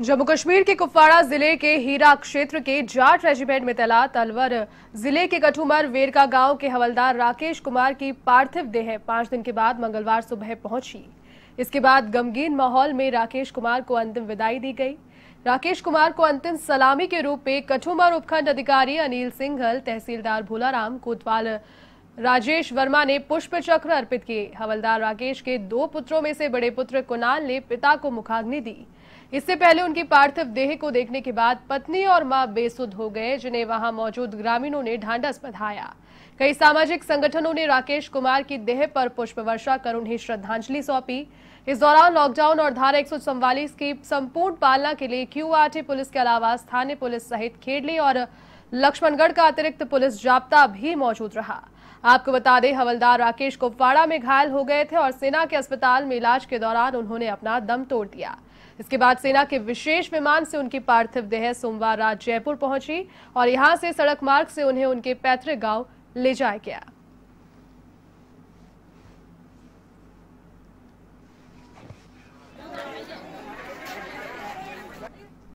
जम्मू कश्मीर के कुपवाड़ा जिले के हीरा क्षेत्र के जाट रेजिमेंट में तैनात अलवर जिले के कठूमर वेरका गांव के हवलदार राकेश कुमार की पार्थिव देह पांच दिन के बाद मंगलवार सुबह पहुंची इसके बाद गमगीन माहौल में राकेश कुमार को अंतिम विदाई दी गई राकेश कुमार को अंतिम सलामी के रूप में कठूमर उपखंड अधिकारी अनिल सिंघल तहसीलदार भोलाराम कोतवाल राजेश वर्मा ने पुष्प चक्र अर्पित किए हवलदार राकेश के दो पुत्रों में से बड़े पुत्र कुणाल ने पिता को मुखाग्नि दी इससे पहले उनकी पार्थिव देह को देखने के बाद पत्नी और मां बेसुध हो गए जिन्हें वहां मौजूद ग्रामीणों ने ढांढस बधाया कई सामाजिक संगठनों ने राकेश कुमार की देह पर पुष्प वर्षा कर उन्हें श्रद्धांजलि सौंपी इस दौरान लॉकडाउन और धारा एक की संपूर्ण पालना के लिए क्यूआरटी पुलिस के अलावा स्थानीय पुलिस सहित खेडली और लक्ष्मणगढ़ का अतिरिक्त पुलिस जाप्ता भी मौजूद रहा आपको बता दें हवलदार राकेश कुपवाड़ा में घायल हो गए थे और सेना के अस्पताल में इलाज के दौरान उन्होंने अपना दम तोड़ दिया इसके बाद सेना के विशेष विमान से उनकी पार्थिव देह सोमवार रात जयपुर पहुंची और यहां से सड़क मार्ग से उन्हें उनके पैतृक गांव ले जाया गया